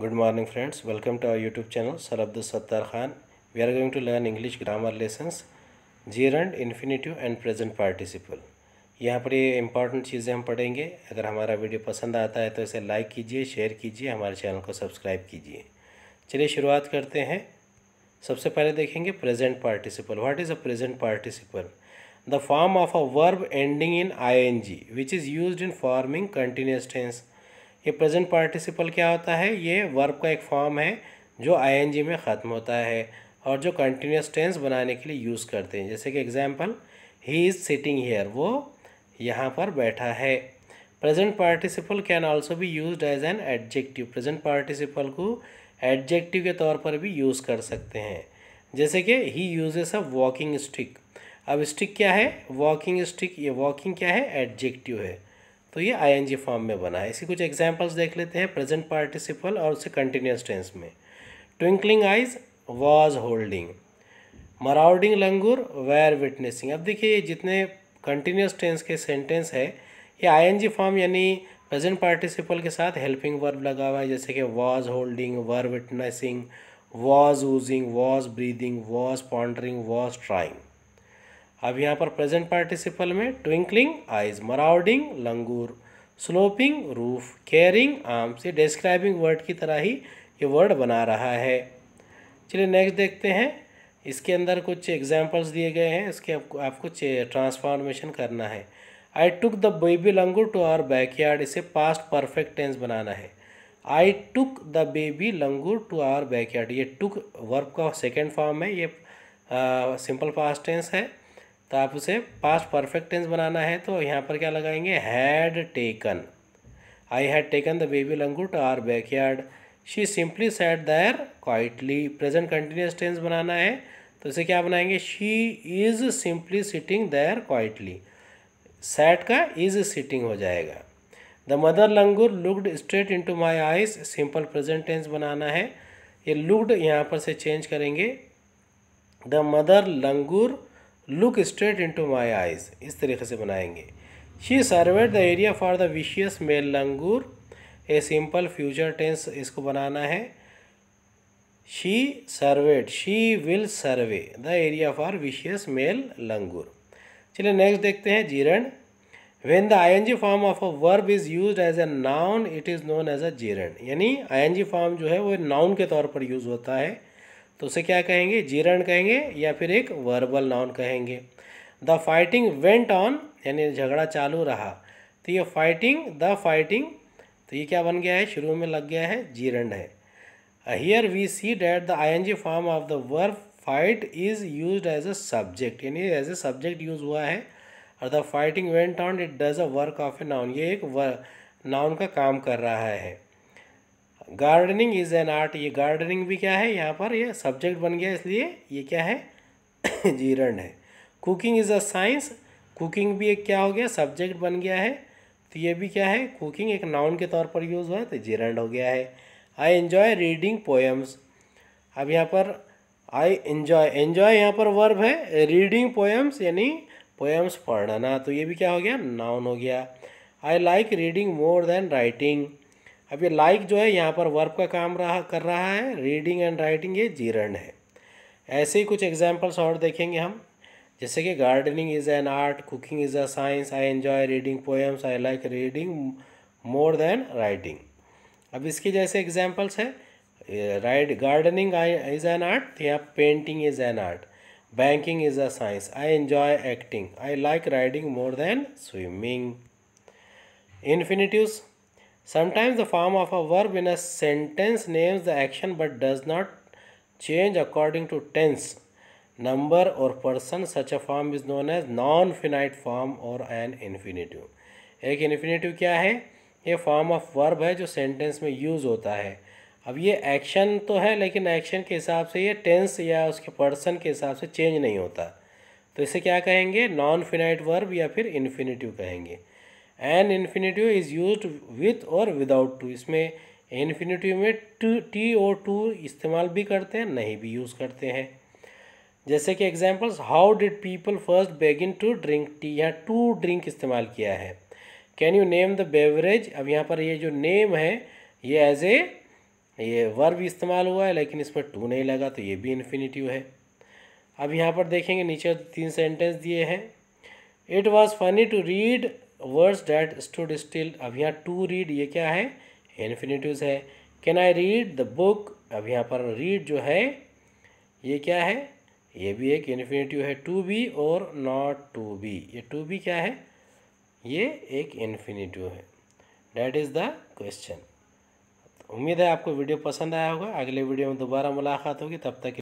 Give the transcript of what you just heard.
Good morning friends, welcome to our YouTube channel Sarabdul Sattar Khan. We are going to learn English grammar lessons gerund, infinitive and present participle. यहाँ पर ये important चीज़ें हम पढ़ेंगे अगर हमारा video पसंद आता है तो इसे लाइक कीजिए शेयर कीजिए हमारे चैनल को सब्सक्राइब कीजिए चलिए शुरुआत करते हैं सबसे पहले देखेंगे present participle what is a present participle the form of a verb ending in I N G which is use in forming continuous tense ये प्रेजेंट पार्टिसिपल क्या होता है ये वर्ब का एक फॉर्म है जो आईएनजी में ख़त्म होता है और जो कंटिन्यूस टेंस बनाने के लिए यूज़ करते हैं जैसे कि example he is sitting here वो यहाँ पर बैठा है प्रेजेंट पार्टिसिपल कैन ऑल्सो भी use as an adjective present participle को एडजेक्टिव के तौर पर भी यूज़ कर सकते हैं जैसे कि he uses a walking stick अब स्टिक क्या है वॉकिंग स्टिक ये वॉकिंग क्या है एडजेक्टिव है तो ये आईएनजी फॉर्म में बना है इसी कुछ एग्जाम्पल्स देख लेते हैं प्रेजेंट पार्टिसिपल और उसे कंटिन्यूस टेंस में twinkling eyes was holding marauding langur were witnessing अब देखिए ये जितने कंटिन्यूस टेंस के सेंटेंस है ये आईएनजी फॉर्म यानी प्रेजेंट पार्टिसिपल के साथ हेल्पिंग वर्ब लगा हुआ है जैसे कि was holding were witnessing was using was breathing was pondering was trying अब यहाँ पर प्रेजेंट पार्टिसिपल में twinkling eyes marauding langur sloping roof caring arms ये डिस्क्राइबिंग वर्ड की तरह ही ये वर्ड बना रहा है चलिए नेक्स्ट देखते हैं इसके अंदर कुछ एग्जाम्पल्स दिए गए हैं इसके आपको आपको ट्रांसफॉर्मेशन करना है I took the baby langur to our backyard इसे पास्ट परफेक्ट टेंस बनाना है I took the baby langur to our backyard ये टुक वर्ब का सेकेंड फॉर्म है ये सिंपल पास्ट टेंस है तो आप उसे पास्ट परफेक्ट टेंस बनाना है तो यहाँ पर क्या लगाएंगे had taken I had taken the baby to our backyard she simply sat there quietly present continuous tense बनाना है तो इसे क्या बनाएंगे she is simply sitting there quietly sat का इज सिटिंग हो जाएगा the mother langur looked straight into my eyes simple present tense बनाना है ये लुकड यहाँ पर से चेंज करेंगे the mother langur look straight into my eyes इस तरीके से बनाएंगे she surveyed the area for the vicious male langur a simple future tense इसको बनाना है she surveyed she will survey the area for vicious male langur चलिए next देखते हैं gerund when the I N G form of a verb is use as a noun it is known as a gerund यानी I N G form जो है वो noun के तौर पर यूज़ होता है तो उसे क्या कहेंगे जीरण कहेंगे या फिर एक वर्बल नाउन कहेंगे द फाइटिंग वेंट ऑन यानी झगड़ा चालू रहा तो ये फाइटिंग द फाइटिंग तो ये क्या बन गया है शुरू में लग गया है जीरण है here we see that the I N G form of the verb fight is use as a subject यानी एज ए सब्जेक्ट यूज हुआ है और the fighting went on it does a work of a noun ये एक noun का काम कर रहा है गार्डनिंग इज़ एन आर्ट ये गार्डनिंग भी क्या है यहाँ पर ये सब्जेक्ट बन गया इसलिए ये क्या है जीरण है cooking is a science cooking भी एक क्या हो गया सब्जेक्ट बन गया है तो ये भी क्या है कुकिंग एक नाउन के तौर पर यूज़ हुआ है तो जीरण हो गया है आई एन्जॉय रीडिंग पोएम्स अब यहाँ पर आई एन्जॉय एन्जॉय यहाँ पर वर्ब है रीडिंग पोएम्स यानी पोएम्स पढ़ना तो ये भी क्या हो गया नाउन हो गया I like reading more than writing अब ये लाइक जो है यहाँ पर वर्ब का काम रहा कर रहा है रीडिंग एंड राइटिंग ये जीरण है ऐसे ही कुछ एग्जाम्पल्स और देखेंगे हम जैसे कि gardening is an art cooking is a science I enjoy reading poems I like reading more than writing अब इसके जैसे एग्जाम्पल्स है right gardening I is an art या painting is an art banking is a science I enjoy acting I like riding more than swimming infinitives Sometimes the form of a verb in a sentence names the action but does not change according to tense, number or person. Such a form is known as non-finite form or an infinitive. एक infinitive क्या है ये form of verb है जो sentence में use होता है अब ये एक्शन तो है लेकिन एक्शन के हिसाब से ये टेंस या उसके पर्सन के हिसाब से चेंज नहीं होता तो इसे क्या कहेंगे नॉन फिनाइट वर्ब या फिर इन्फिनेटिव कहेंगे an infinitive is use with और विदाउट टू इसमें इन्फिनेटिव में टू टी और टू इस्तेमाल भी करते हैं नहीं भी यूज़ करते हैं जैसे कि examples how did people first begin to drink tea यहाँ टू ड्रिंक इस्तेमाल किया है can you name the beverage अब यहाँ पर ये जो नेम है ये एज ए ये वर्ब इस्तेमाल हुआ है लेकिन इस पर टू नहीं लगा तो ये भी इन्फिनेटिव है अब यहाँ पर देखेंगे नीचे तीन सेंटेंस दिए हैं it was funny to read words that stood still अब यहाँ टू रीड ये क्या है इन्फिनेटिव है can I read the book अब यहाँ पर रीड जो है ये क्या है ये भी एक इन्फिनेटिव है टू बी और नॉट टू बी ये टू बी क्या है ये एक इन्फिनेटिव है डैट इज़ द क्वेश्चन उम्मीद है आपको वीडियो पसंद आया होगा अगले वीडियो में दोबारा मुलाकात होगी तब तक